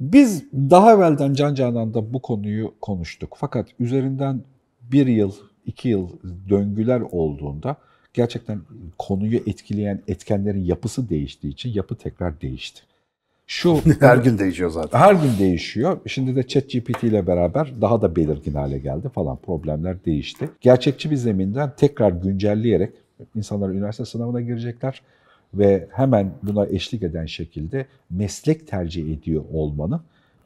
Biz daha evvelden Can Canan'da bu konuyu konuştuk. Fakat üzerinden bir yıl, iki yıl döngüler olduğunda gerçekten konuyu etkileyen etkenlerin yapısı değiştiği için yapı tekrar değişti. Şu her gün değişiyor zaten. Her gün değişiyor. Şimdi de ChatGPT ile beraber daha da belirgin hale geldi falan problemler değişti. Gerçekçi bir zeminden tekrar güncelleyerek insanlar üniversite sınavına girecekler ve hemen buna eşlik eden şekilde meslek tercih ediyor olmanın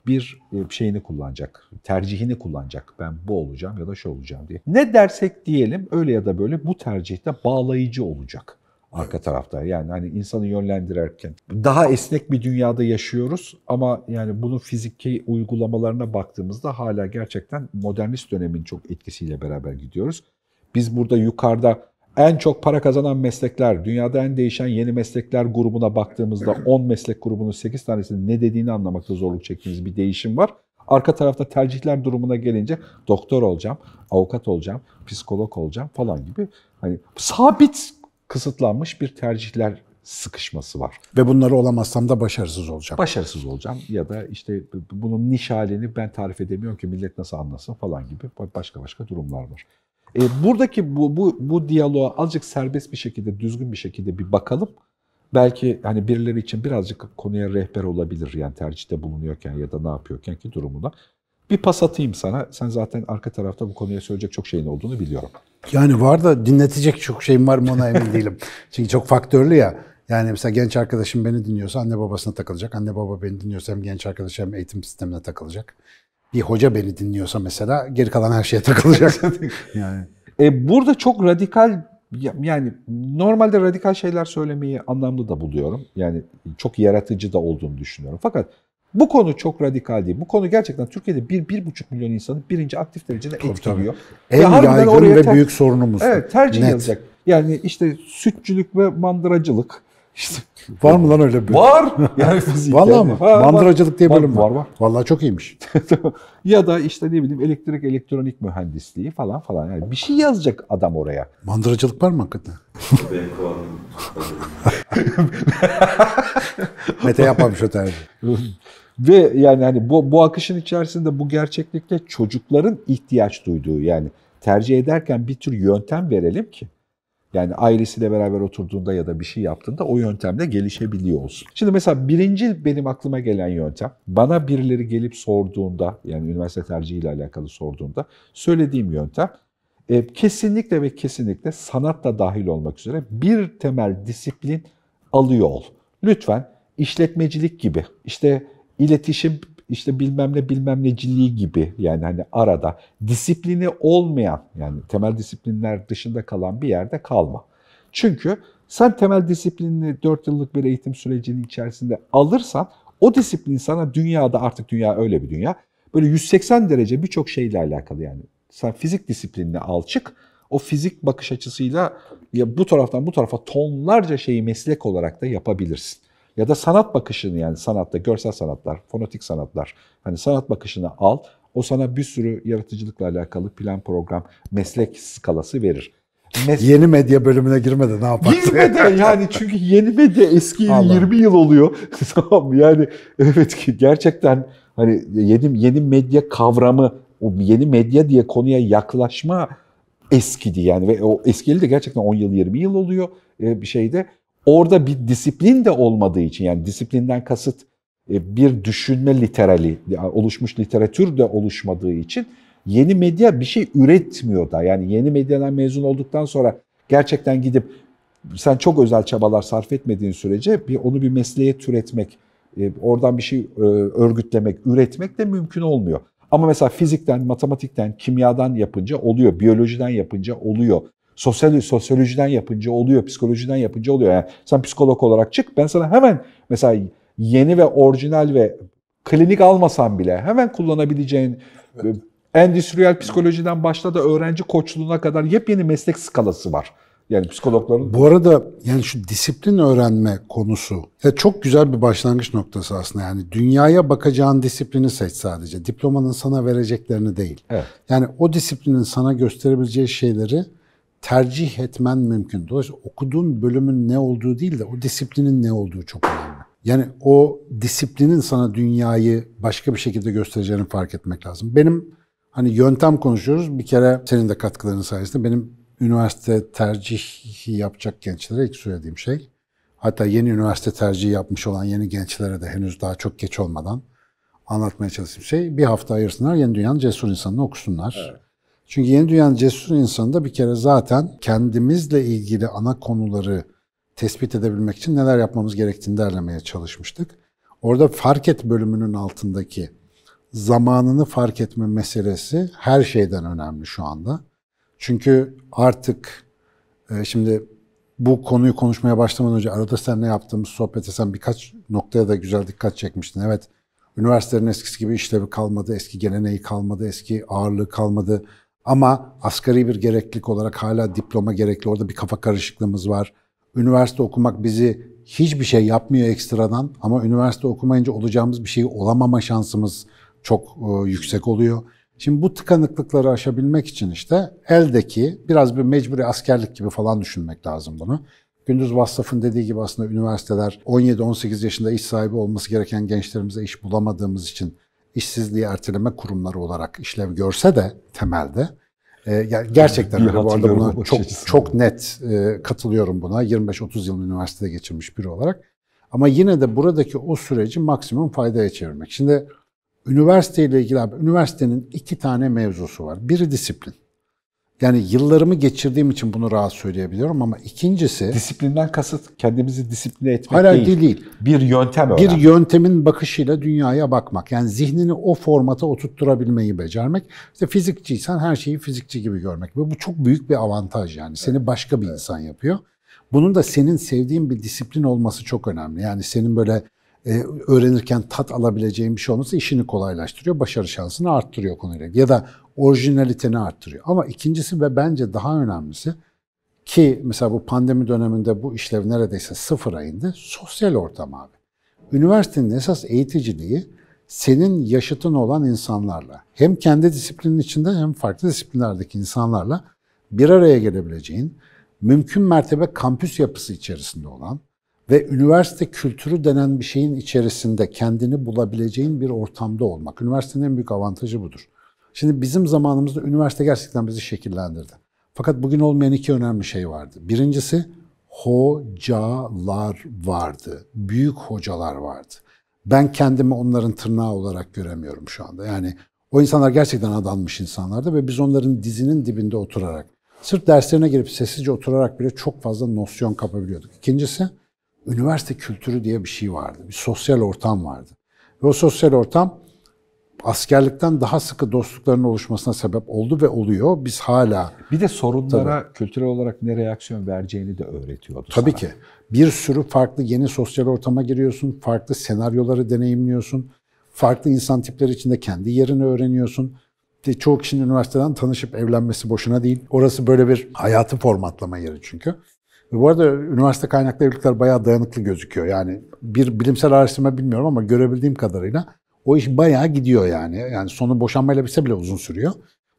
bir e, şeyini kullanacak, tercihini kullanacak. Ben bu olacağım ya da şu olacağım diye. Ne dersek diyelim öyle ya da böyle bu tercihte bağlayıcı olacak arka tarafta. Yani hani insanı yönlendirirken daha esnek bir dünyada yaşıyoruz ama yani bunun fiziki uygulamalarına baktığımızda hala gerçekten modernist dönemin çok etkisiyle beraber gidiyoruz. Biz burada yukarıda en çok para kazanan meslekler, dünyada en değişen yeni meslekler grubuna baktığımızda 10 meslek grubunun 8 tanesinin ne dediğini anlamakta zorluk çektiğimiz bir değişim var. Arka tarafta tercihler durumuna gelince doktor olacağım, avukat olacağım, psikolog olacağım falan gibi hani sabit kısıtlanmış bir tercihler sıkışması var. Ve bunları olamazsam da başarısız olacağım. Başarısız olacağım ya da işte bunun niş halini ben tarif edemiyorum ki millet nasıl anlasın falan gibi başka başka durumlar var. E, buradaki bu, bu, bu diyaloğa azıcık serbest bir şekilde, düzgün bir şekilde bir bakalım. Belki hani birileri için birazcık konuya rehber olabilir yani tercihte bulunuyorken ya da ne yapıyorken ki durumuna. Bir pas atayım sana. Sen zaten arka tarafta bu konuya söyleyecek çok şeyin olduğunu biliyorum. Yani var da dinletecek çok şeyim var mı ona emin değilim. Çünkü çok faktörlü ya. Yani mesela genç arkadaşım beni dinliyorsa anne babasına takılacak. Anne baba beni dinliyorsa hem genç arkadaşım hem eğitim sistemine takılacak bir hoca beni dinliyorsa mesela geri kalan her şeye takılacak. yani. E, burada çok radikal yani normalde radikal şeyler söylemeyi anlamlı da buluyorum. Yani çok yaratıcı da olduğunu düşünüyorum. Fakat bu konu çok radikal değil. Bu konu gerçekten Türkiye'de bir, bir buçuk milyon insanı birinci aktif derecede tabii, etkiliyor. Tabii. En yaygın ve büyük sorunumuz. Evet tercih Net. Yazacak. Yani işte sütçülük ve mandıracılık, işte, var mı lan öyle bir? Var. Yani fizik. Vallahi yani. mı? Ha, Mandıracılık diye bölüm var. Var var. Vallahi çok iyiymiş. ya da işte ne bileyim elektrik elektronik mühendisliği falan falan yani bir şey yazacak adam oraya. Mandıracılık var mı hakikaten? Mete yapmamış o tercih. Ve yani hani bu, bu akışın içerisinde bu gerçeklikle çocukların ihtiyaç duyduğu yani tercih ederken bir tür yöntem verelim ki yani ailesiyle beraber oturduğunda ya da bir şey yaptığında o yöntemle gelişebiliyor olsun. Şimdi mesela birinci benim aklıma gelen yöntem bana birileri gelip sorduğunda yani üniversite tercihiyle alakalı sorduğunda söylediğim yöntem e, kesinlikle ve kesinlikle sanatla dahil olmak üzere bir temel disiplin alıyor ol. Lütfen işletmecilik gibi işte iletişim işte bilmem ne bilmem ne cilliği gibi yani hani arada disiplini olmayan yani temel disiplinler dışında kalan bir yerde kalma. Çünkü sen temel disiplinini 4 yıllık bir eğitim sürecinin içerisinde alırsan o disiplin sana dünyada artık dünya öyle bir dünya. Böyle 180 derece birçok şeyle alakalı yani. Sen fizik disiplinine alçık, o fizik bakış açısıyla ya bu taraftan bu tarafa tonlarca şeyi meslek olarak da yapabilirsin. Ya da sanat bakışını yani sanatta, görsel sanatlar, fonotik sanatlar. Hani sanat bakışını al. O sana bir sürü yaratıcılıkla alakalı plan, program, meslek skalası verir. Mes yeni medya bölümüne girmeden ne yaparsın? Girmeden yani çünkü yeni medya eski 20 yıl oluyor. tamam yani evet ki gerçekten hani yeni yeni medya kavramı o yeni medya diye konuya yaklaşma eskidi yani ve o eskili de gerçekten 10 yıl 20 yıl oluyor e, bir şeyde. Orada bir disiplin de olmadığı için yani disiplinden kasıt e, bir düşünme literali, oluşmuş literatür de oluşmadığı için yeni medya bir şey üretmiyor da. Yani yeni medyadan mezun olduktan sonra gerçekten gidip sen çok özel çabalar sarf etmediğin sürece bir onu bir mesleğe türetmek, e, oradan bir şey e, örgütlemek, üretmek de mümkün olmuyor. Ama mesela fizikten, matematikten, kimyadan yapınca oluyor, biyolojiden yapınca oluyor. Sosyal, sosyolojiden yapınca oluyor, psikolojiden yapınca oluyor. Yani sen psikolog olarak çık, ben sana hemen mesela yeni ve orijinal ve klinik almasan bile hemen kullanabileceğin evet. E, endüstriyel psikolojiden başla da öğrenci koçluğuna kadar yepyeni meslek skalası var. Yani psikologların... Bu arada yani şu disiplin öğrenme konusu ya çok güzel bir başlangıç noktası aslında. Yani dünyaya bakacağın disiplini seç sadece. Diplomanın sana vereceklerini değil. Evet. Yani o disiplinin sana gösterebileceği şeyleri tercih etmen mümkün. Dolayısıyla okuduğun bölümün ne olduğu değil de o disiplinin ne olduğu çok önemli. Yani o disiplinin sana dünyayı başka bir şekilde göstereceğini fark etmek lazım. Benim hani yöntem konuşuyoruz. Bir kere senin de katkıların sayesinde benim üniversite tercihi yapacak gençlere ilk söylediğim şey. Hatta yeni üniversite tercihi yapmış olan yeni gençlere de henüz daha çok geç olmadan anlatmaya çalıştığım şey bir hafta ayırsınlar yeni dünyanın cesur insanını okusunlar. Evet. Çünkü yeni dünyanın cesur insanı da bir kere zaten kendimizle ilgili ana konuları tespit edebilmek için neler yapmamız gerektiğini derlemeye çalışmıştık. Orada fark et bölümünün altındaki zamanını fark etme meselesi her şeyden önemli şu anda. Çünkü artık e, şimdi bu konuyu konuşmaya başlamadan önce arada seninle yaptığımız sohbete sen birkaç noktaya da güzel dikkat çekmiştin. Evet, üniversitelerin eskisi gibi işlevi kalmadı, eski geleneği kalmadı, eski ağırlığı kalmadı. Ama asgari bir gereklilik olarak hala diploma gerekli. Orada bir kafa karışıklığımız var. Üniversite okumak bizi hiçbir şey yapmıyor ekstradan ama üniversite okumayınca olacağımız bir şey olamama şansımız çok e, yüksek oluyor. Şimdi bu tıkanıklıkları aşabilmek için işte eldeki biraz bir mecburi askerlik gibi falan düşünmek lazım bunu. Gündüz Vassaf'ın dediği gibi aslında üniversiteler 17-18 yaşında iş sahibi olması gereken gençlerimize iş bulamadığımız için işsizliği erteleme kurumları olarak işlev görse de temelde e, gerçekten yani, öyle. Bu arada buna çok, açısından. çok net e, katılıyorum buna. 25-30 yıl üniversitede geçirmiş biri olarak. Ama yine de buradaki o süreci maksimum faydaya çevirmek. Şimdi üniversiteyle ilgili abi, üniversitenin iki tane mevzusu var. Biri disiplin. Yani yıllarımı geçirdiğim için bunu rahat söyleyebiliyorum ama ikincisi... Disiplinden kasıt kendimizi disipline etmek hayır, değil. Hayır değil. Bir yöntem öğrenmek. Bir yöntemin bakışıyla dünyaya bakmak. Yani zihnini o formata oturtturabilmeyi becermek. İşte fizikçiysen her şeyi fizikçi gibi görmek. Ve bu çok büyük bir avantaj yani. Seni evet. başka bir evet. insan yapıyor. Bunun da senin sevdiğin bir disiplin olması çok önemli. Yani senin böyle e, öğrenirken tat alabileceğin bir şey olması işini kolaylaştırıyor. Başarı şansını arttırıyor konuyla. Ya da orijinaliteni arttırıyor. Ama ikincisi ve bence daha önemlisi ki mesela bu pandemi döneminde bu işlev neredeyse sıfıra indi. Sosyal ortam abi. Üniversitenin esas eğiticiliği senin yaşıtın olan insanlarla hem kendi disiplinin içinde hem farklı disiplinlerdeki insanlarla bir araya gelebileceğin, mümkün mertebe kampüs yapısı içerisinde olan ve üniversite kültürü denen bir şeyin içerisinde kendini bulabileceğin bir ortamda olmak. Üniversitenin en büyük avantajı budur. Şimdi bizim zamanımızda üniversite gerçekten bizi şekillendirdi. Fakat bugün olmayan iki önemli şey vardı. Birincisi hocalar vardı. Büyük hocalar vardı. Ben kendimi onların tırnağı olarak göremiyorum şu anda. Yani o insanlar gerçekten adanmış insanlardı ve biz onların dizinin dibinde oturarak, sırf derslerine girip sessizce oturarak bile çok fazla nosyon kapabiliyorduk. İkincisi, üniversite kültürü diye bir şey vardı. Bir sosyal ortam vardı. Ve o sosyal ortam askerlikten daha sıkı dostlukların oluşmasına sebep oldu ve oluyor. Biz hala... Bir de sorunlara tabii, kültürel olarak ne reaksiyon vereceğini de öğretiyordu Tabii sana. ki. Bir sürü farklı yeni sosyal ortama giriyorsun, farklı senaryoları deneyimliyorsun, farklı insan tipleri içinde kendi yerini öğreniyorsun. De çoğu kişinin üniversiteden tanışıp evlenmesi boşuna değil. Orası böyle bir hayatı formatlama yeri çünkü. Ve bu arada üniversite kaynaklı evlilikler bayağı dayanıklı gözüküyor. Yani bir bilimsel araştırma bilmiyorum ama görebildiğim kadarıyla o iş bayağı gidiyor yani. Yani sonu boşanmayla bitse bile uzun sürüyor.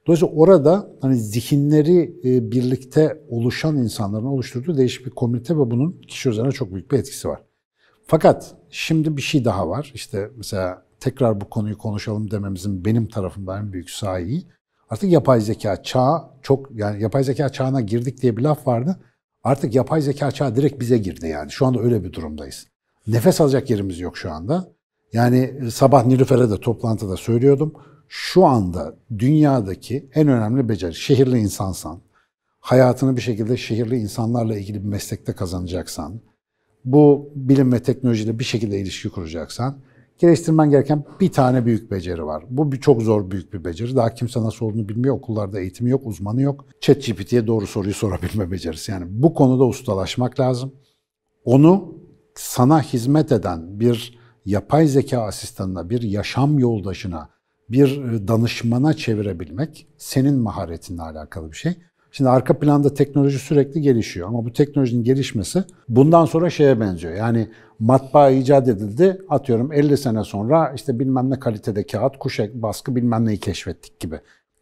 Dolayısıyla orada hani zihinleri e, birlikte oluşan insanların oluşturduğu değişik bir komünite ve bunun kişi üzerine çok büyük bir etkisi var. Fakat şimdi bir şey daha var. İşte mesela tekrar bu konuyu konuşalım dememizin benim tarafımdan en büyük sahibi. Artık yapay zeka çağı çok yani yapay zeka çağına girdik diye bir laf vardı. Artık yapay zeka çağı direkt bize girdi yani. Şu anda öyle bir durumdayız. Nefes alacak yerimiz yok şu anda. Yani e, sabah Nilüfer'e de toplantıda söylüyordum. Şu anda dünyadaki en önemli beceri, şehirli insansan, hayatını bir şekilde şehirli insanlarla ilgili bir meslekte kazanacaksan, bu bilim ve teknolojiyle bir şekilde ilişki kuracaksan, geliştirmen gereken bir tane büyük beceri var. Bu bir çok zor büyük bir beceri. Daha kimse nasıl olduğunu bilmiyor. Okullarda eğitimi yok, uzmanı yok. ChatGPT'ye doğru soruyu sorabilme becerisi. Yani bu konuda ustalaşmak lazım. Onu sana hizmet eden bir yapay zeka asistanına, bir yaşam yoldaşına, bir e, danışmana çevirebilmek senin maharetinle alakalı bir şey. Şimdi arka planda teknoloji sürekli gelişiyor ama bu teknolojinin gelişmesi bundan sonra şeye benziyor. Yani matbaa icat edildi atıyorum 50 sene sonra işte bilmem ne kalitede kağıt, kuşak, baskı bilmem neyi keşfettik gibi.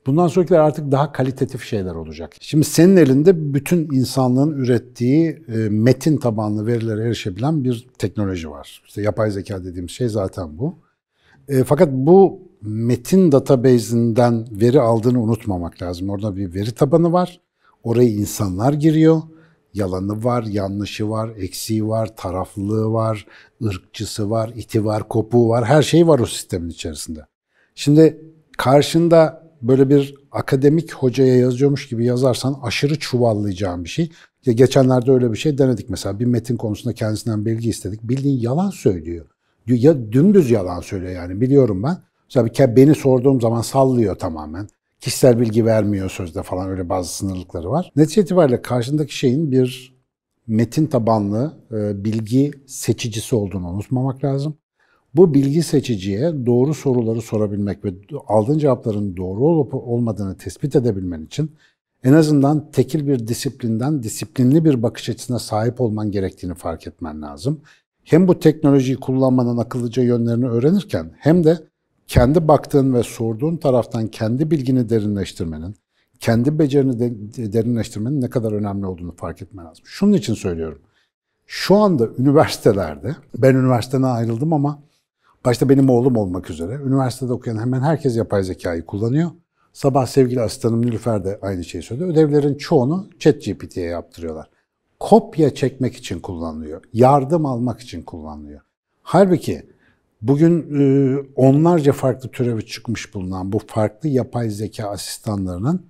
Bundan sonrakiler artık daha kalitatif şeyler olacak. Şimdi senin elinde bütün insanlığın ürettiği e, metin tabanlı verilere erişebilen bir teknoloji var. İşte yapay zeka dediğimiz şey zaten bu. E, fakat bu metin database'inden veri aldığını unutmamak lazım. Orada bir veri tabanı var. Oraya insanlar giriyor. Yalanı var, yanlışı var, eksiği var, taraflılığı var, ırkçısı var, iti var, kopuğu var. Her şey var o sistemin içerisinde. Şimdi karşında böyle bir akademik hocaya yazıyormuş gibi yazarsan aşırı çuvallayacağın bir şey. Ya geçenlerde öyle bir şey denedik mesela. Bir metin konusunda kendisinden bilgi istedik. Bildiğin yalan söylüyor. Ya dümdüz yalan söylüyor yani biliyorum ben. Mesela beni sorduğum zaman sallıyor tamamen. Kişisel bilgi vermiyor sözde falan öyle bazı sınırlıkları var. Netice itibariyle karşındaki şeyin bir metin tabanlı e, bilgi seçicisi olduğunu unutmamak lazım. Bu bilgi seçiciye doğru soruları sorabilmek ve aldığın cevapların doğru olup olmadığını tespit edebilmen için en azından tekil bir disiplinden disiplinli bir bakış açısına sahip olman gerektiğini fark etmen lazım. Hem bu teknolojiyi kullanmanın akıllıca yönlerini öğrenirken hem de kendi baktığın ve sorduğun taraftan kendi bilgini derinleştirmenin, kendi becerini de, derinleştirmenin ne kadar önemli olduğunu fark etmen lazım. Şunun için söylüyorum. Şu anda üniversitelerde, ben üniversiteden ayrıldım ama Başta benim oğlum olmak üzere. Üniversitede okuyan hemen herkes yapay zekayı kullanıyor. Sabah sevgili asistanım Nilüfer de aynı şeyi söyledi. Ödevlerin çoğunu chat GPT'ye yaptırıyorlar. Kopya çekmek için kullanılıyor. Yardım almak için kullanılıyor. Halbuki bugün e, onlarca farklı türevi çıkmış bulunan bu farklı yapay zeka asistanlarının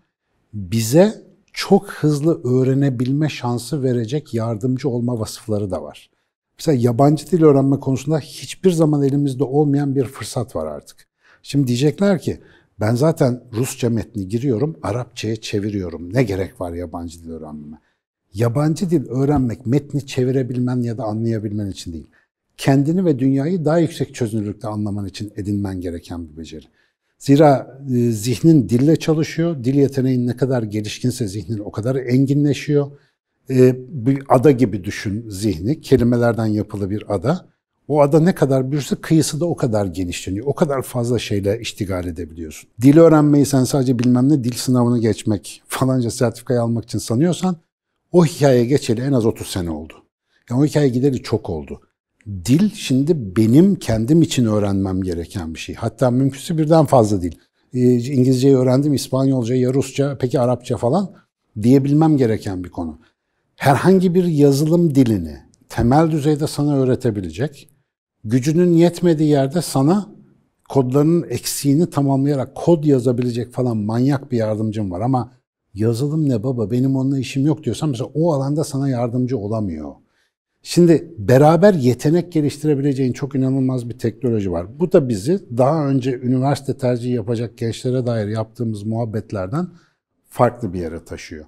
bize çok hızlı öğrenebilme şansı verecek yardımcı olma vasıfları da var. Mesela yabancı dil öğrenme konusunda hiçbir zaman elimizde olmayan bir fırsat var artık. Şimdi diyecekler ki ben zaten Rusça metni giriyorum, Arapçaya çeviriyorum. Ne gerek var yabancı dil öğrenmeme? Yabancı dil öğrenmek metni çevirebilmen ya da anlayabilmen için değil. Kendini ve dünyayı daha yüksek çözünürlükte anlaman için edinmen gereken bir beceri. Zira e, zihnin dille çalışıyor, dil yeteneğin ne kadar gelişkinse zihnin o kadar enginleşiyor. Ee, bir ada gibi düşün zihni. Kelimelerden yapılı bir ada. O ada ne kadar büyürse kıyısı da o kadar genişleniyor. O kadar fazla şeyle iştigal edebiliyorsun. Dil öğrenmeyi sen sadece bilmem ne dil sınavını geçmek falanca sertifikayı almak için sanıyorsan o hikaye geçeli en az 30 sene oldu. Yani o hikaye gideri çok oldu. Dil şimdi benim kendim için öğrenmem gereken bir şey. Hatta mümkünse birden fazla dil. Ee, İngilizceyi öğrendim, İspanyolca, ya Rusça, peki Arapça falan diyebilmem gereken bir konu herhangi bir yazılım dilini temel düzeyde sana öğretebilecek, gücünün yetmediği yerde sana kodlarının eksiğini tamamlayarak kod yazabilecek falan manyak bir yardımcım var ama yazılım ne baba benim onunla işim yok diyorsan mesela o alanda sana yardımcı olamıyor. Şimdi beraber yetenek geliştirebileceğin çok inanılmaz bir teknoloji var. Bu da bizi daha önce üniversite tercihi yapacak gençlere dair yaptığımız muhabbetlerden farklı bir yere taşıyor.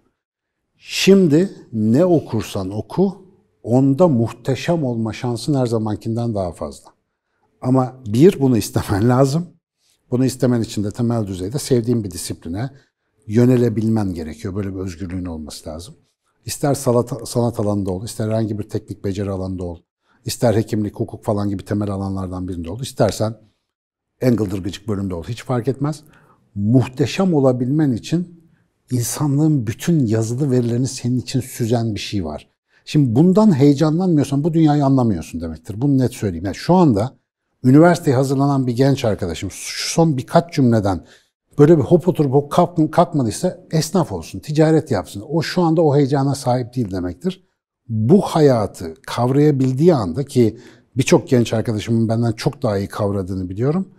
Şimdi ne okursan oku, onda muhteşem olma şansın her zamankinden daha fazla. Ama bir, bunu istemen lazım. Bunu istemen için de temel düzeyde sevdiğin bir disipline yönelebilmen gerekiyor. Böyle bir özgürlüğün olması lazım. İster sanat, sanat alanında ol, ister herhangi bir teknik beceri alanında ol, ister hekimlik, hukuk falan gibi temel alanlardan birinde ol, istersen engildırgıcık bölümde ol. Hiç fark etmez. Muhteşem olabilmen için insanlığın bütün yazılı verilerini senin için süzen bir şey var. Şimdi bundan heyecanlanmıyorsan bu dünyayı anlamıyorsun demektir. Bunu net söyleyeyim. Yani şu anda üniversiteye hazırlanan bir genç arkadaşım şu son birkaç cümleden böyle bir hop oturup hop kalkmadıysa esnaf olsun, ticaret yapsın. O şu anda o heyecana sahip değil demektir. Bu hayatı kavrayabildiği anda ki birçok genç arkadaşımın benden çok daha iyi kavradığını biliyorum.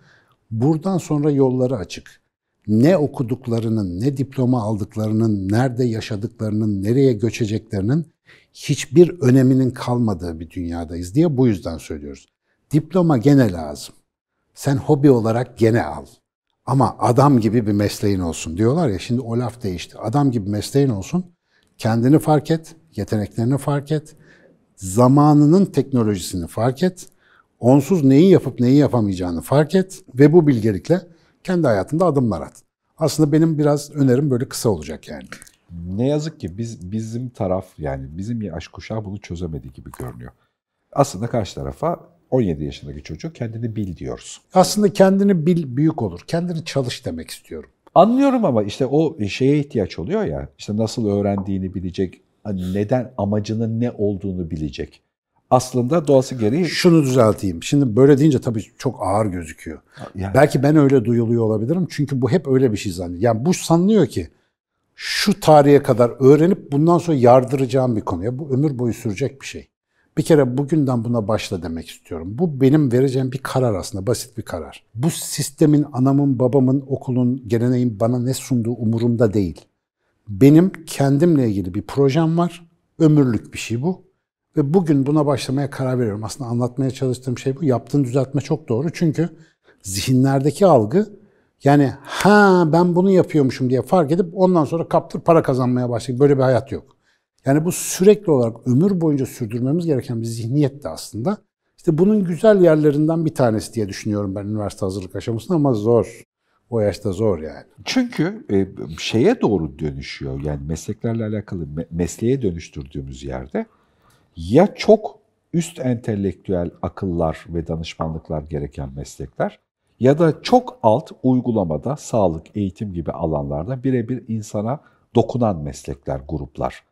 Buradan sonra yolları açık ne okuduklarının, ne diploma aldıklarının, nerede yaşadıklarının, nereye göçeceklerinin hiçbir öneminin kalmadığı bir dünyadayız diye bu yüzden söylüyoruz. Diploma gene lazım. Sen hobi olarak gene al. Ama adam gibi bir mesleğin olsun diyorlar ya şimdi o laf değişti. Adam gibi mesleğin olsun. Kendini fark et, yeteneklerini fark et, zamanının teknolojisini fark et, onsuz neyi yapıp neyi yapamayacağını fark et ve bu bilgelikle kendi hayatında adımlar at. Aslında benim biraz önerim böyle kısa olacak yani. Ne yazık ki biz bizim taraf yani bizim yaş kuşağı bunu çözemediği gibi görünüyor. Aslında karşı tarafa 17 yaşındaki çocuk kendini bil diyoruz. Aslında kendini bil büyük olur. Kendini çalış demek istiyorum. Anlıyorum ama işte o şeye ihtiyaç oluyor ya. İşte nasıl öğrendiğini bilecek, hani neden amacının ne olduğunu bilecek aslında doğası gereği... Şunu düzelteyim. Şimdi böyle deyince tabii çok ağır gözüküyor. Yani. Belki ben öyle duyuluyor olabilirim. Çünkü bu hep öyle bir şey zannediyor. Yani bu sanılıyor ki şu tarihe kadar öğrenip bundan sonra yardıracağım bir konuya. Bu ömür boyu sürecek bir şey. Bir kere bugünden buna başla demek istiyorum. Bu benim vereceğim bir karar aslında, basit bir karar. Bu sistemin, anamın, babamın, okulun, geleneğin bana ne sunduğu umurumda değil. Benim kendimle ilgili bir projem var. Ömürlük bir şey bu. Ve bugün buna başlamaya karar veriyorum. Aslında anlatmaya çalıştığım şey bu. Yaptığın düzeltme çok doğru. Çünkü zihinlerdeki algı yani ha ben bunu yapıyormuşum diye fark edip ondan sonra kaptır para kazanmaya başlayıp böyle bir hayat yok. Yani bu sürekli olarak ömür boyunca sürdürmemiz gereken bir zihniyet de aslında. İşte bunun güzel yerlerinden bir tanesi diye düşünüyorum ben üniversite hazırlık aşamasında ama zor. O yaşta zor yani. Çünkü e, şeye doğru dönüşüyor yani mesleklerle alakalı mesleğe dönüştürdüğümüz yerde ya çok üst entelektüel akıllar ve danışmanlıklar gereken meslekler ya da çok alt uygulamada sağlık, eğitim gibi alanlarda birebir insana dokunan meslekler, gruplar.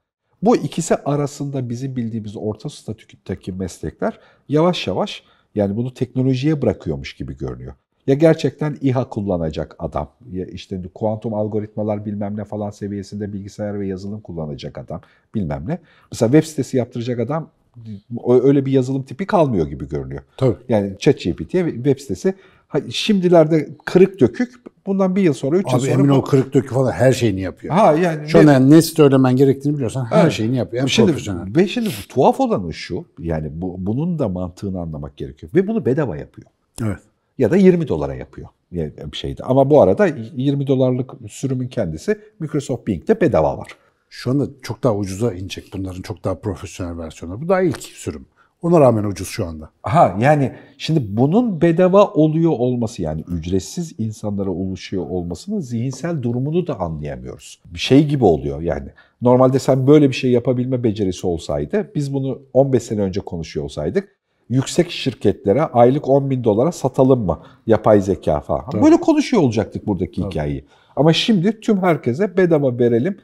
Bu ikisi arasında bizim bildiğimiz orta statüdeki meslekler yavaş yavaş yani bunu teknolojiye bırakıyormuş gibi görünüyor. Ya gerçekten İHA kullanacak adam, ya işte kuantum algoritmalar bilmem ne falan seviyesinde bilgisayar ve yazılım kullanacak adam bilmem ne. Mesela web sitesi yaptıracak adam öyle bir yazılım tipi kalmıyor gibi görünüyor. Tabii. Yani ChatGPT'ye web sitesi şimdilerde kırık dökük bundan bir yıl sonra, üç Abi yıl sonra... emin ol kırık dökük falan her şeyini yapıyor. Ha yani... Şu an ne söylemen gerektiğini biliyorsan her evet. şeyini yapıyor. Yani şimdi, profesyonel. Ve şimdi tuhaf olanı şu yani bu, bunun da mantığını anlamak gerekiyor. Ve bunu bedava yapıyor. Evet ya da 20 dolara yapıyor bir şeydi. Ama bu arada 20 dolarlık sürümün kendisi Microsoft Bing'de bedava var. Şu anda çok daha ucuza inecek bunların çok daha profesyonel versiyonu. Bu daha ilk sürüm. Ona rağmen ucuz şu anda. Aha yani şimdi bunun bedava oluyor olması yani ücretsiz insanlara ulaşıyor olmasının zihinsel durumunu da anlayamıyoruz. Bir şey gibi oluyor yani. Normalde sen böyle bir şey yapabilme becerisi olsaydı biz bunu 15 sene önce konuşuyor olsaydık yüksek şirketlere aylık 10 bin dolara satalım mı yapay zeka falan. Tabii. Böyle konuşuyor olacaktık buradaki Tabii. hikayeyi. Ama şimdi tüm herkese bedava verelim.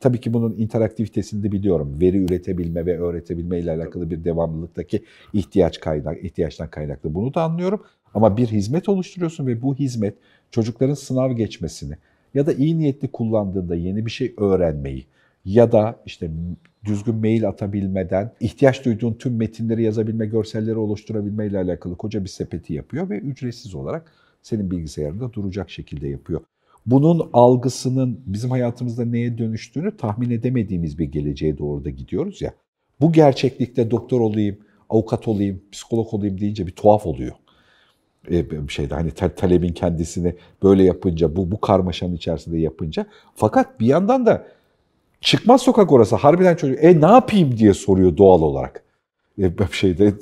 Tabii ki bunun interaktivitesini de biliyorum. Veri üretebilme ve öğretebilme ile alakalı bir devamlılıktaki ihtiyaç kaynak, ihtiyaçtan kaynaklı. Bunu da anlıyorum. Ama bir hizmet oluşturuyorsun ve bu hizmet çocukların sınav geçmesini ya da iyi niyetli kullandığında yeni bir şey öğrenmeyi ya da işte düzgün mail atabilmeden, ihtiyaç duyduğun tüm metinleri yazabilme, görselleri oluşturabilme ile alakalı koca bir sepeti yapıyor ve ücretsiz olarak senin bilgisayarında duracak şekilde yapıyor. Bunun algısının bizim hayatımızda neye dönüştüğünü tahmin edemediğimiz bir geleceğe doğru da gidiyoruz ya. Bu gerçeklikte doktor olayım, avukat olayım, psikolog olayım deyince bir tuhaf oluyor. E, bir şeyde hani talebin kendisini böyle yapınca, bu, bu karmaşanın içerisinde yapınca. Fakat bir yandan da Çıkmaz sokak orası. Harbiden çocuk e ne yapayım diye soruyor doğal olarak. E, şeyde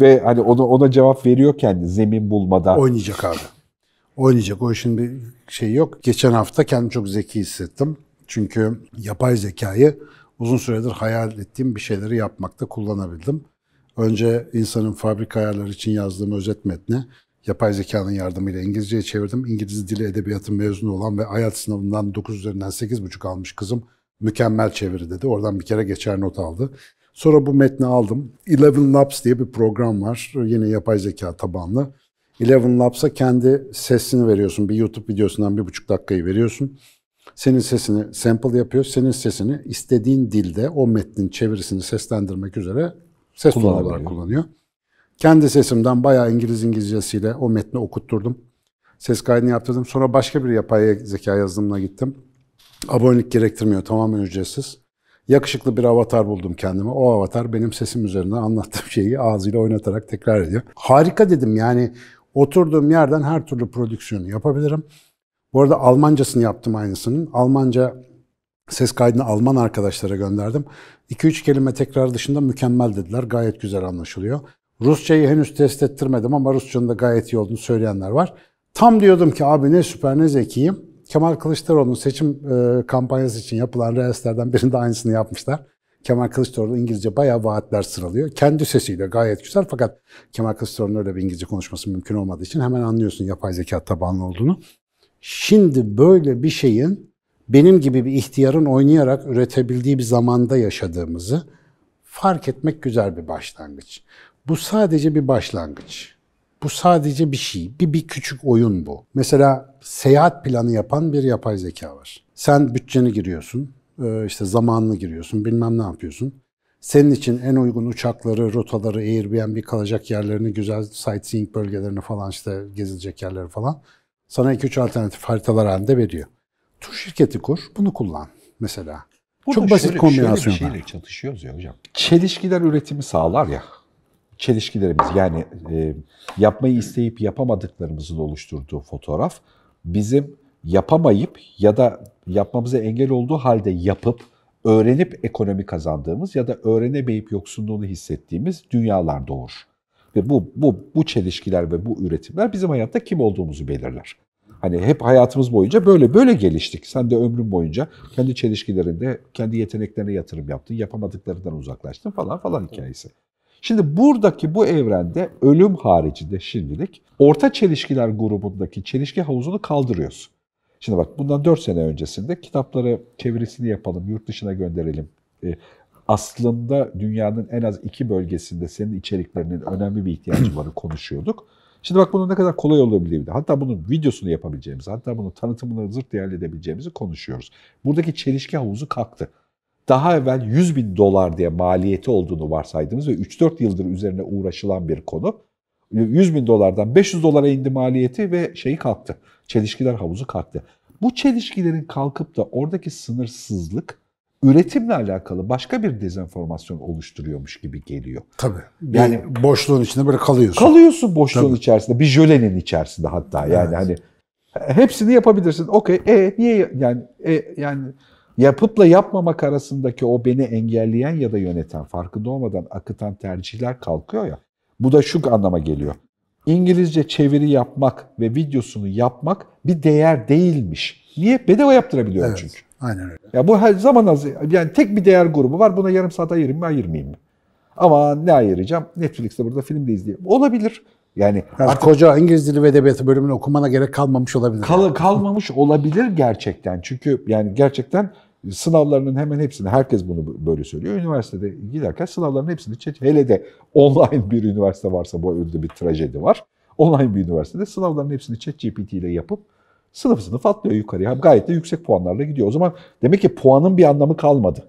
ve hani ona ona cevap veriyorken zemin bulmadan oynayacak abi. Oynayacak. O işin bir şey yok. Geçen hafta kendimi çok zeki hissettim. Çünkü yapay zekayı uzun süredir hayal ettiğim bir şeyleri yapmakta kullanabildim. Önce insanın fabrika ayarları için yazdığım özet metni yapay zekanın yardımıyla İngilizceye çevirdim. İngiliz dili edebiyatı mezunu olan ve hayat sınavından 9 üzerinden 8,5 almış kızım Mükemmel çeviri dedi. Oradan bir kere geçer not aldı. Sonra bu metni aldım. Eleven Labs diye bir program var. Yine yapay zeka tabanlı. Eleven Labs'a kendi sesini veriyorsun. Bir YouTube videosundan bir buçuk dakikayı veriyorsun. Senin sesini sample yapıyor. Senin sesini istediğin dilde o metnin çevirisini seslendirmek üzere ses tonu olarak kullanıyor. Kendi sesimden bayağı İngiliz İngilizcesiyle o metni okutturdum. Ses kaydını yaptırdım. Sonra başka bir yapay zeka yazılımına gittim. Abonelik gerektirmiyor, tamamen ücretsiz. Yakışıklı bir avatar buldum kendime. O avatar benim sesim üzerine anlattığım şeyi ağzıyla oynatarak tekrar ediyor. Harika dedim yani oturduğum yerden her türlü prodüksiyonu yapabilirim. Bu arada Almancasını yaptım aynısının. Almanca ses kaydını Alman arkadaşlara gönderdim. 2-3 kelime tekrar dışında mükemmel dediler. Gayet güzel anlaşılıyor. Rusçayı henüz test ettirmedim ama Rusçanın da gayet iyi olduğunu söyleyenler var. Tam diyordum ki abi ne süper ne zekiyim. Kemal Kılıçdaroğlu'nun seçim e, kampanyası için yapılan reelslerden birinde aynısını yapmışlar. Kemal Kılıçdaroğlu İngilizce bayağı vaatler sıralıyor. Kendi sesiyle gayet güzel fakat Kemal Kılıçdaroğlu'nun öyle bir İngilizce konuşması mümkün olmadığı için hemen anlıyorsun yapay zeka tabanlı olduğunu. Şimdi böyle bir şeyin benim gibi bir ihtiyarın oynayarak üretebildiği bir zamanda yaşadığımızı fark etmek güzel bir başlangıç. Bu sadece bir başlangıç. Bu sadece bir şey. Bir, bir küçük oyun bu. Mesela seyahat planı yapan bir yapay zeka var. Sen bütçeni giriyorsun, e, işte zamanını giriyorsun, bilmem ne yapıyorsun. Senin için en uygun uçakları, rotaları, Airbnb kalacak yerlerini, güzel sightseeing bölgelerini falan işte gezilecek yerleri falan sana 2-3 alternatif haritalar halinde veriyor. Tur şirketi kur, bunu kullan mesela. Burada Çok basit kombinasyonlar. Şöyle bir şeyle çatışıyoruz ya hocam. Çelişkiler üretimi sağlar ya çelişkilerimiz yani e, yapmayı isteyip yapamadıklarımızın oluşturduğu fotoğraf bizim yapamayıp ya da yapmamıza engel olduğu halde yapıp öğrenip ekonomi kazandığımız ya da öğrenemeyip yoksunluğunu hissettiğimiz dünyalar doğur. Ve bu, bu, bu çelişkiler ve bu üretimler bizim hayatta kim olduğumuzu belirler. Hani hep hayatımız boyunca böyle böyle geliştik. Sen de ömrün boyunca kendi çelişkilerinde, kendi yeteneklerine yatırım yaptın, yapamadıklarından uzaklaştın falan falan hikayesi. Şimdi buradaki bu evrende ölüm haricinde şimdilik orta çelişkiler grubundaki çelişki havuzunu kaldırıyoruz. Şimdi bak bundan 4 sene öncesinde kitapları çevirisini yapalım, yurt dışına gönderelim. E, aslında dünyanın en az iki bölgesinde senin içeriklerinin önemli bir ihtiyacı varı konuşuyorduk. Şimdi bak bunun ne kadar kolay olabildiğini, hatta bunun videosunu yapabileceğimizi, hatta bunun tanıtımını zırt değerli edebileceğimizi konuşuyoruz. Buradaki çelişki havuzu kalktı daha evvel 100 bin dolar diye maliyeti olduğunu varsaydınız ve 3-4 yıldır üzerine uğraşılan bir konu. 100 bin dolardan 500 dolara indi maliyeti ve şeyi kalktı. Çelişkiler havuzu kalktı. Bu çelişkilerin kalkıp da oradaki sınırsızlık üretimle alakalı başka bir dezenformasyon oluşturuyormuş gibi geliyor. Tabii. Yani bir boşluğun içinde böyle kalıyorsun. Kalıyorsun boşluğun Tabii. içerisinde, bir jölenin içerisinde hatta. Yani evet. hani hepsini yapabilirsin. Okey. E niye yani e, yani Yapıpla yapmamak arasındaki o beni engelleyen ya da yöneten, farkında olmadan akıtan tercihler kalkıyor ya. Bu da şu anlama geliyor. İngilizce çeviri yapmak ve videosunu yapmak bir değer değilmiş. Niye? Bedava yaptırabiliyorum evet, çünkü. Aynen öyle. Ya bu her zaman az yani tek bir değer grubu var. Buna yarım saat ayırayım mı ayırmayayım mı? Ama ne ayıracağım? Netflix'te burada film de izleyeyim. Olabilir. Yani artık, artık koca İngiliz dili ve edebiyatı bölümünü okumana gerek kalmamış olabilir. Kal, kalmamış olabilir gerçekten. Çünkü yani gerçekten Sınavlarının hemen hepsini, herkes bunu böyle söylüyor. Üniversitede giderken sınavların hepsini çet, hele de online bir üniversite varsa bu öyle bir trajedi var. Online bir üniversitede sınavların hepsini chat GPT ile yapıp sınıf sınıf atlıyor yukarıya. Gayet de yüksek puanlarla gidiyor. O zaman demek ki puanın bir anlamı kalmadı.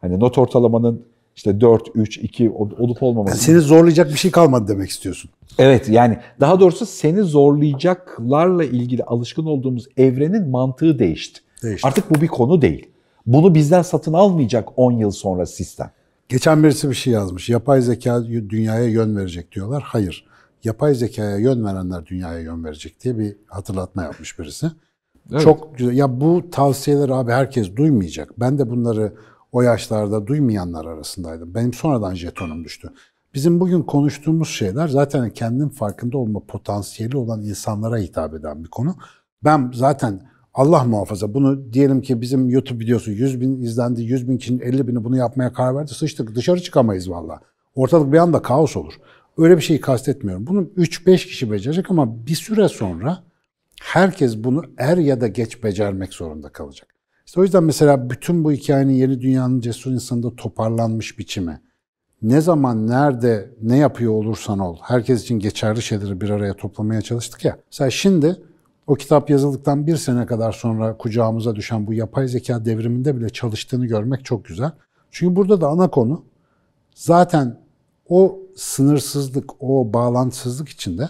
Hani not ortalamanın işte 4, 3, 2 olup olmaması. Yani seni zorlayacak bir şey kalmadı demek istiyorsun. Evet yani daha doğrusu seni zorlayacaklarla ilgili alışkın olduğumuz evrenin mantığı değişti. değişti. Artık bu bir konu değil. Bunu bizden satın almayacak 10 yıl sonra sistem. Geçen birisi bir şey yazmış. Yapay zeka dünyaya yön verecek diyorlar. Hayır. Yapay zekaya yön verenler dünyaya yön verecek diye bir hatırlatma yapmış birisi. Evet. Çok güzel. Ya bu tavsiyeler abi herkes duymayacak. Ben de bunları o yaşlarda duymayanlar arasındaydım. Benim sonradan jetonum düştü. Bizim bugün konuştuğumuz şeyler zaten kendin farkında olma potansiyeli olan insanlara hitap eden bir konu. Ben zaten Allah muhafaza bunu diyelim ki bizim YouTube videosu 100 bin izlendi, 100 bin kişinin 50 bini bunu yapmaya karar verdi. Sıçtık dışarı çıkamayız valla. Ortalık bir anda kaos olur. Öyle bir şeyi kastetmiyorum. Bunu 3-5 kişi becerecek ama bir süre sonra herkes bunu er ya da geç becermek zorunda kalacak. İşte o yüzden mesela bütün bu hikayenin yeni dünyanın cesur insanında toparlanmış biçimi, ne zaman, nerede, ne yapıyor olursan ol, herkes için geçerli şeyleri bir araya toplamaya çalıştık ya. Mesela şimdi o kitap yazıldıktan bir sene kadar sonra kucağımıza düşen bu yapay zeka devriminde bile çalıştığını görmek çok güzel. Çünkü burada da ana konu zaten o sınırsızlık, o bağlantısızlık içinde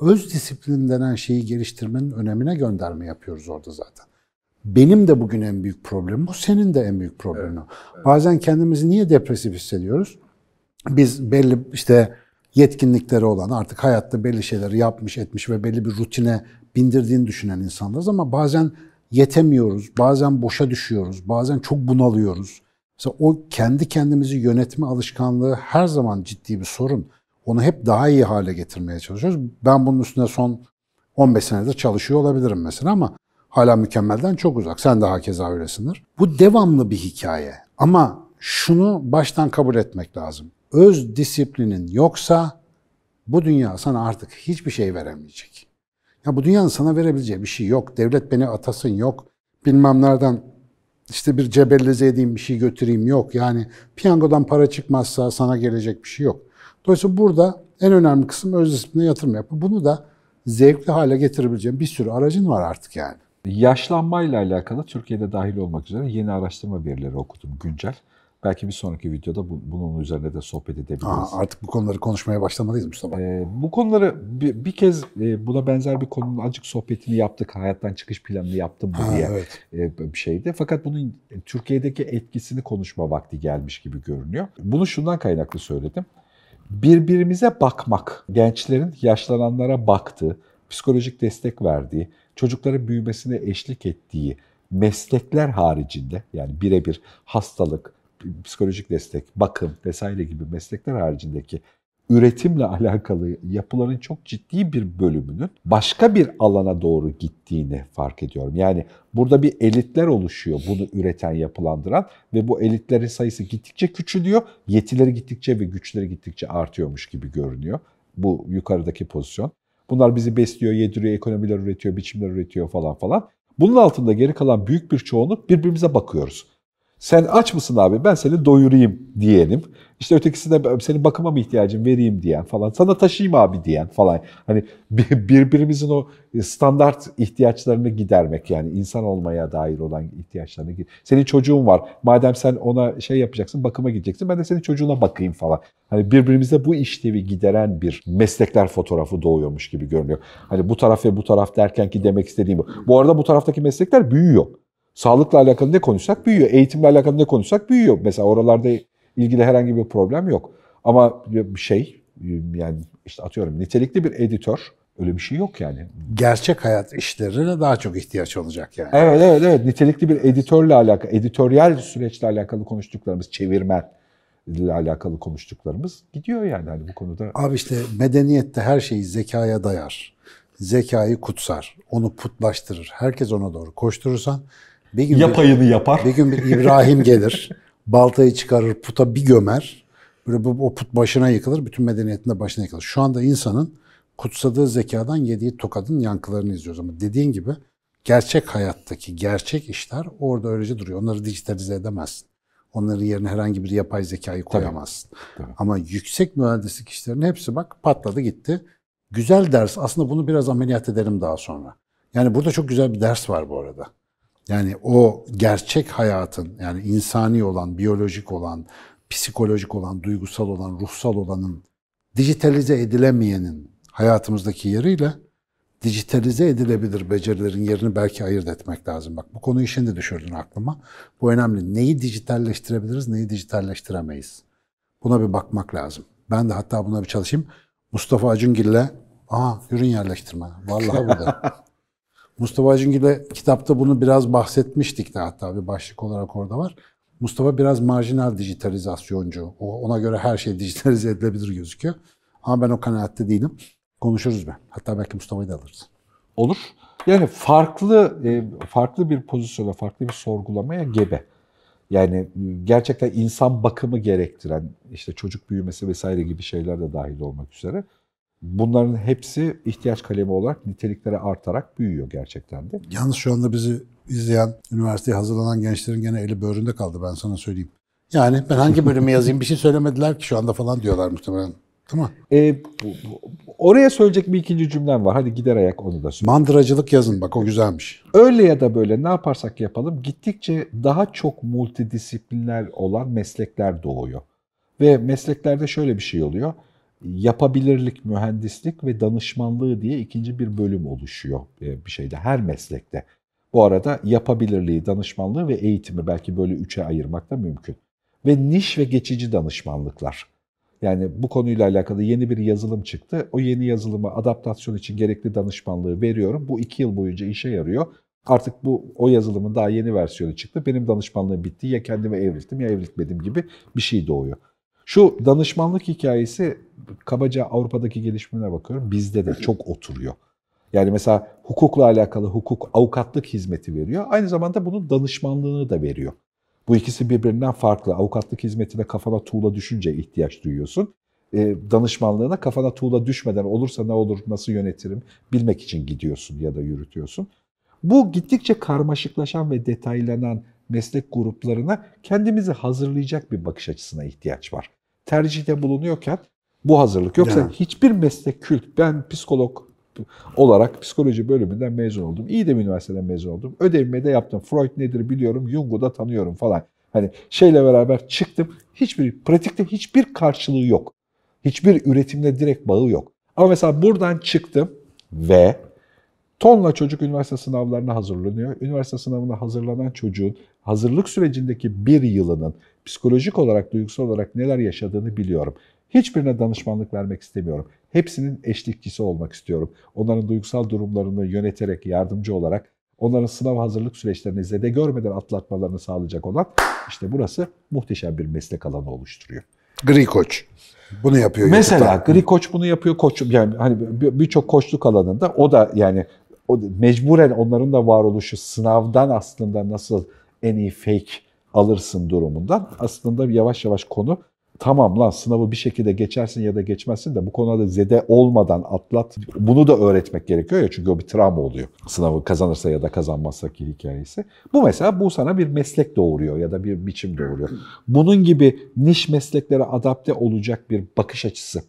öz disiplin denen şeyi geliştirmenin önemine gönderme yapıyoruz orada zaten. Benim de bugün en büyük problemim bu, senin de en büyük problemin evet, Evet. Bazen kendimizi niye depresif hissediyoruz? Biz belli işte yetkinlikleri olan, artık hayatta belli şeyleri yapmış, etmiş ve belli bir rutine bindirdiğini düşünen insanlarız ama bazen yetemiyoruz, bazen boşa düşüyoruz, bazen çok bunalıyoruz. Mesela o kendi kendimizi yönetme alışkanlığı her zaman ciddi bir sorun. Onu hep daha iyi hale getirmeye çalışıyoruz. Ben bunun üstüne son 15 senedir çalışıyor olabilirim mesela ama hala mükemmelden çok uzak. Sen daha keza öylesindir. Bu devamlı bir hikaye. Ama şunu baştan kabul etmek lazım. Öz disiplinin yoksa bu dünya sana artık hiçbir şey veremeyecek. Ya bu dünyanın sana verebileceği bir şey yok. Devlet beni atasın yok. Bilmem nereden işte bir cebelleze edeyim bir şey götüreyim yok. Yani piyangodan para çıkmazsa sana gelecek bir şey yok. Dolayısıyla burada en önemli kısım öz disipline yatırım yapı. Bunu da zevkli hale getirebileceğim bir sürü aracın var artık yani. Yaşlanmayla alakalı Türkiye'de dahil olmak üzere yeni araştırma verileri okudum güncel. Belki bir sonraki videoda bunun üzerine de sohbet edebiliriz. Aa, artık bu konuları konuşmaya başlamalıyız Mustafa. Ee, bu konuları bir, bir kez e, buna benzer bir konunun acık sohbetini yaptık. Hayattan çıkış planını yaptım bu ha, diye evet. e, bir şeydi. Fakat bunun e, Türkiye'deki etkisini konuşma vakti gelmiş gibi görünüyor. Bunu şundan kaynaklı söyledim. Birbirimize bakmak, gençlerin yaşlananlara baktığı, psikolojik destek verdiği, çocukların büyümesine eşlik ettiği meslekler haricinde yani birebir hastalık, psikolojik destek, bakım vesaire gibi meslekler haricindeki üretimle alakalı yapıların çok ciddi bir bölümünün başka bir alana doğru gittiğini fark ediyorum. Yani burada bir elitler oluşuyor bunu üreten, yapılandıran ve bu elitlerin sayısı gittikçe küçülüyor, yetileri gittikçe ve güçleri gittikçe artıyormuş gibi görünüyor bu yukarıdaki pozisyon. Bunlar bizi besliyor, yediriyor, ekonomiler üretiyor, biçimler üretiyor falan falan. Bunun altında geri kalan büyük bir çoğunluk birbirimize bakıyoruz. Sen aç mısın abi ben seni doyurayım diyelim. İşte ötekisi de senin bakıma mı ihtiyacın vereyim diyen falan. Sana taşıyayım abi diyen falan. Hani birbirimizin o standart ihtiyaçlarını gidermek yani insan olmaya dair olan ihtiyaçlarını. Senin çocuğun var. Madem sen ona şey yapacaksın bakıma gideceksin ben de senin çocuğuna bakayım falan. Hani birbirimizde bu işlevi gideren bir meslekler fotoğrafı doğuyormuş gibi görünüyor. Hani bu taraf ve bu taraf derken ki demek istediğim bu. Bu arada bu taraftaki meslekler büyüyor. Sağlıkla alakalı ne konuşsak büyüyor. Eğitimle alakalı ne konuşsak büyüyor. Mesela oralarda ilgili herhangi bir problem yok. Ama bir şey yani işte atıyorum nitelikli bir editör öyle bir şey yok yani. Gerçek hayat işlerine daha çok ihtiyaç olacak yani. Evet evet evet nitelikli bir editörle alakalı, editoryal süreçle alakalı konuştuklarımız, çevirmen ile alakalı konuştuklarımız gidiyor yani hani bu konuda. Abi işte medeniyette her şeyi zekaya dayar. Zekayı kutsar, onu putlaştırır. Herkes ona doğru koşturursan bir gün Yapayını bir, yapar. Bir gün bir İbrahim gelir. baltayı çıkarır, puta bir gömer. Böyle bu, o put başına yıkılır, bütün medeniyetinde başına yıkılır. Şu anda insanın kutsadığı zekadan yediği tokadın yankılarını izliyoruz ama dediğin gibi gerçek hayattaki gerçek işler orada öylece duruyor. Onları dijitalize edemezsin. Onların yerine herhangi bir yapay zekayı koyamazsın. Tabii, tabii. Ama yüksek mühendislik işlerin hepsi bak patladı gitti. Güzel ders. Aslında bunu biraz ameliyat edelim daha sonra. Yani burada çok güzel bir ders var bu arada. Yani o gerçek hayatın yani insani olan, biyolojik olan, psikolojik olan, duygusal olan, ruhsal olanın dijitalize edilemeyenin hayatımızdaki yeriyle dijitalize edilebilir becerilerin yerini belki ayırt etmek lazım. Bak bu konuyu şimdi düşürdün aklıma. Bu önemli. Neyi dijitalleştirebiliriz, neyi dijitalleştiremeyiz? Buna bir bakmak lazım. Ben de hatta buna bir çalışayım. Mustafa Acungil'le Aa ürün yerleştirme. Vallahi burada. Mustafa Cingil'e kitapta bunu biraz bahsetmiştik de hatta bir başlık olarak orada var. Mustafa biraz marjinal dijitalizasyoncu. ona göre her şey dijitalize edilebilir gözüküyor. Ama ben o kanaatte değilim. Konuşuruz ben. Hatta belki Mustafa'yı da alırız. Olur. Yani farklı e, farklı bir pozisyona, farklı bir sorgulamaya gebe. Yani e, gerçekten insan bakımı gerektiren işte çocuk büyümesi vesaire gibi şeyler de dahil olmak üzere Bunların hepsi ihtiyaç kalemi olarak niteliklere artarak büyüyor gerçekten de. Yalnız şu anda bizi izleyen, üniversiteye hazırlanan gençlerin gene eli böğründe kaldı ben sana söyleyeyim. Yani ben hangi bölümü yazayım bir şey söylemediler ki şu anda falan diyorlar muhtemelen. Tamam. E, bu, bu, oraya söyleyecek bir ikinci cümlem var. Hadi gider ayak onu da söyle. Mandıracılık yazın bak o güzelmiş. Öyle ya da böyle ne yaparsak yapalım gittikçe daha çok multidisipliner olan meslekler doğuyor. Ve mesleklerde şöyle bir şey oluyor yapabilirlik, mühendislik ve danışmanlığı diye ikinci bir bölüm oluşuyor e, bir şeyde her meslekte. Bu arada yapabilirliği, danışmanlığı ve eğitimi belki böyle üçe ayırmak da mümkün. Ve niş ve geçici danışmanlıklar. Yani bu konuyla alakalı yeni bir yazılım çıktı. O yeni yazılıma adaptasyon için gerekli danışmanlığı veriyorum. Bu iki yıl boyunca işe yarıyor. Artık bu o yazılımın daha yeni versiyonu çıktı. Benim danışmanlığım bitti. Ya kendimi evrilttim ya evriltmedim gibi bir şey doğuyor. Şu danışmanlık hikayesi kabaca Avrupa'daki gelişmelere bakıyorum. Bizde de çok oturuyor. Yani mesela hukukla alakalı hukuk avukatlık hizmeti veriyor. Aynı zamanda bunun danışmanlığını da veriyor. Bu ikisi birbirinden farklı. Avukatlık hizmetine kafana tuğla düşünce ihtiyaç duyuyorsun. E, danışmanlığına kafana tuğla düşmeden olursa ne olur, nasıl yönetirim bilmek için gidiyorsun ya da yürütüyorsun. Bu gittikçe karmaşıklaşan ve detaylanan meslek gruplarına kendimizi hazırlayacak bir bakış açısına ihtiyaç var tercihte bulunuyorken bu hazırlık. Yoksa ya. hiçbir meslek kült. Ben psikolog olarak psikoloji bölümünden mezun oldum. İyi de üniversiteden mezun oldum. Ödevimi de yaptım. Freud nedir biliyorum, Jung'u da tanıyorum falan. Hani şeyle beraber çıktım. Hiçbir pratikte hiçbir karşılığı yok. Hiçbir üretimle direkt bağı yok. Ama mesela buradan çıktım ve Tonla çocuk üniversite sınavlarına hazırlanıyor. Üniversite sınavına hazırlanan çocuğun hazırlık sürecindeki bir yılının psikolojik olarak, duygusal olarak neler yaşadığını biliyorum. Hiçbirine danışmanlık vermek istemiyorum. Hepsinin eşlikçisi olmak istiyorum. Onların duygusal durumlarını yöneterek, yardımcı olarak onların sınav hazırlık süreçlerini zede görmeden atlatmalarını sağlayacak olan işte burası muhteşem bir meslek alanı oluşturuyor. Gri koç. Bunu yapıyor. Mesela YouTube'da. gri koç bunu yapıyor koç yani hani birçok koçluk alanında o da yani o mecburen onların da varoluşu sınavdan aslında nasıl en iyi fake alırsın durumundan aslında yavaş yavaş konu tamam lan sınavı bir şekilde geçersin ya da geçmezsin de bu konuda zede olmadan atlat. Bunu da öğretmek gerekiyor ya çünkü o bir travma oluyor. Sınavı kazanırsa ya da kazanmazsa ki hikayesi. Bu mesela bu sana bir meslek doğuruyor ya da bir biçim doğuruyor. Bunun gibi niş mesleklere adapte olacak bir bakış açısı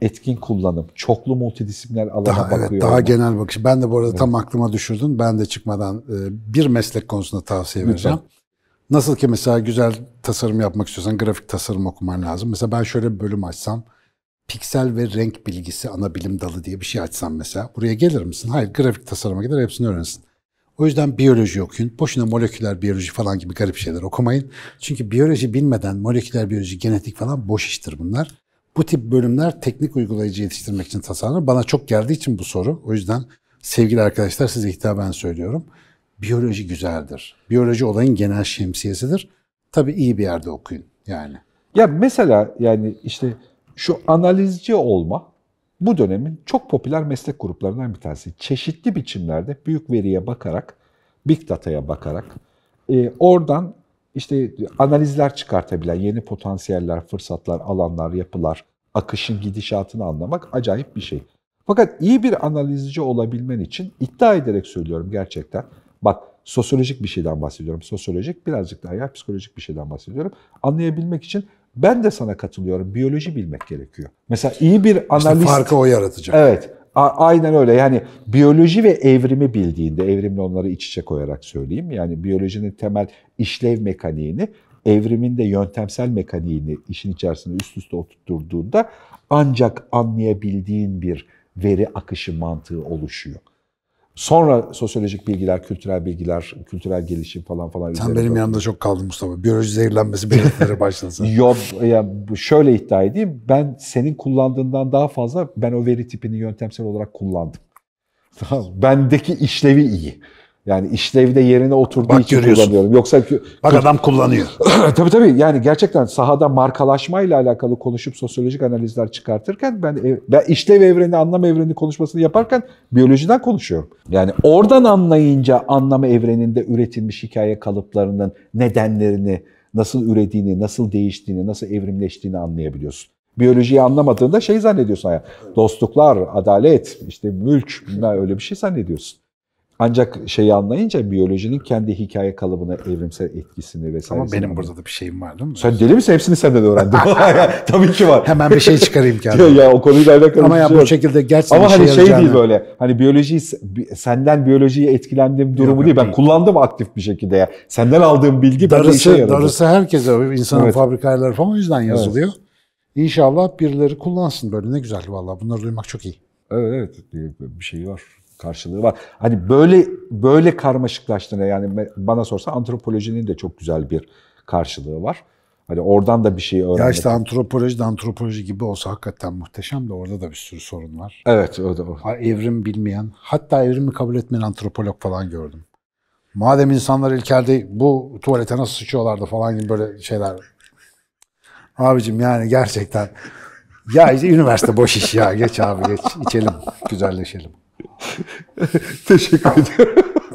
etkin kullanım, çoklu multidisipliner alana daha, bakıyor. Evet, daha olmak. genel bakış. Ben de bu arada evet. tam aklıma düşürdün. Ben de çıkmadan e, bir meslek konusunda tavsiye Lütfen. vereceğim. Nasıl ki mesela güzel tasarım yapmak istiyorsan grafik tasarım okuman lazım. Mesela ben şöyle bir bölüm açsam piksel ve renk bilgisi ana bilim dalı diye bir şey açsam mesela buraya gelir misin? Hayır grafik tasarıma gider hepsini öğrensin. O yüzden biyoloji okuyun. Boşuna moleküler biyoloji falan gibi garip şeyler okumayın. Çünkü biyoloji bilmeden moleküler biyoloji, genetik falan boş iştir bunlar. Bu tip bölümler teknik uygulayıcı yetiştirmek için tasarlanır. Bana çok geldiği için bu soru. O yüzden sevgili arkadaşlar size hitaben söylüyorum. Biyoloji güzeldir. Biyoloji olayın genel şemsiyesidir. Tabii iyi bir yerde okuyun yani. Ya mesela yani işte şu analizci olma bu dönemin çok popüler meslek gruplarından bir tanesi. Çeşitli biçimlerde büyük veriye bakarak, big data'ya bakarak e, oradan işte analizler çıkartabilen yeni potansiyeller, fırsatlar, alanlar, yapılar, akışın gidişatını anlamak acayip bir şey. Fakat iyi bir analizci olabilmen için iddia ederek söylüyorum gerçekten. Bak sosyolojik bir şeyden bahsediyorum. Sosyolojik birazcık daha ya psikolojik bir şeyden bahsediyorum. Anlayabilmek için ben de sana katılıyorum. Biyoloji bilmek gerekiyor. Mesela iyi bir analist... İşte farkı o yaratacak. Evet. Aynen öyle. Yani biyoloji ve evrimi bildiğinde, evrimle onları iç içe koyarak söyleyeyim. Yani biyolojinin temel işlev mekaniğini, evrimin de yöntemsel mekaniğini işin içerisinde üst üste oturtturduğunda ancak anlayabildiğin bir veri akışı mantığı oluşuyor. Sonra sosyolojik bilgiler, kültürel bilgiler, kültürel gelişim falan falan. Sen benim yanımda çok kaldın Mustafa. Biyoloji zehirlenmesi belirtileri başlasın. Yok ya şöyle iddia edeyim. Ben senin kullandığından daha fazla ben o veri tipini yöntemsel olarak kullandım. Tamam. Bendeki işlevi iyi. Yani işlevde yerine oturduğu Bak, için görüyorsun. kullanıyorum. Yoksa Bak adam kullanıyor. tabii tabii. Yani gerçekten sahada markalaşmayla alakalı konuşup sosyolojik analizler çıkartırken ben, e, ben işlev evreni, anlam evreni konuşmasını yaparken biyolojiden konuşuyorum. Yani oradan anlayınca anlam evreninde üretilmiş hikaye kalıplarının nedenlerini, nasıl ürediğini, nasıl değiştiğini, nasıl evrimleştiğini anlayabiliyorsun biyolojiyi anlamadığında şey zannediyorsun hayat. Dostluklar, adalet, işte mülk, öyle bir şey zannediyorsun. Ancak şeyi anlayınca biyolojinin kendi hikaye kalıbına evrimsel etkisini vesaire. Ama benim burada da bir şeyim var değil mi? Sen deli misin? Hepsini senden öğrendim. Tabii ki var. Hemen bir şey çıkarayım kendime. ya, o konuyla alakalı Ama ya şey bu şekilde gerçekten Ama hani şey yarayacağını... Şey değil böyle. Hani biyoloji senden biyolojiye etkilendiğim durumu değil. Ben kullandım aktif bir şekilde ya. Senden aldığım bilgi darısı, bana işe yaradı. Darısı herkese. insanın evet. fabrikaları falan o yüzden yazılıyor. Evet. İnşallah birileri kullansın böyle. Ne güzel valla. Bunları duymak çok iyi. Evet evet. Bir şey var karşılığı var. Hani böyle böyle karmaşıklaştığına yani bana sorsa antropolojinin de çok güzel bir karşılığı var. Hani oradan da bir şey öğrenmek. Ya işte antropoloji de antropoloji gibi olsa hakikaten muhteşem de orada da bir sürü sorun var. Evet. O da, o. Evrim bilmeyen, hatta evrimi kabul etmeyen antropolog falan gördüm. Madem insanlar ilkelde bu tuvalete nasıl sıçıyorlardı falan gibi böyle şeyler. Abicim yani gerçekten. Ya işte üniversite boş iş ya. Geç abi geç. içelim, güzelleşelim. Teşekkür ederim.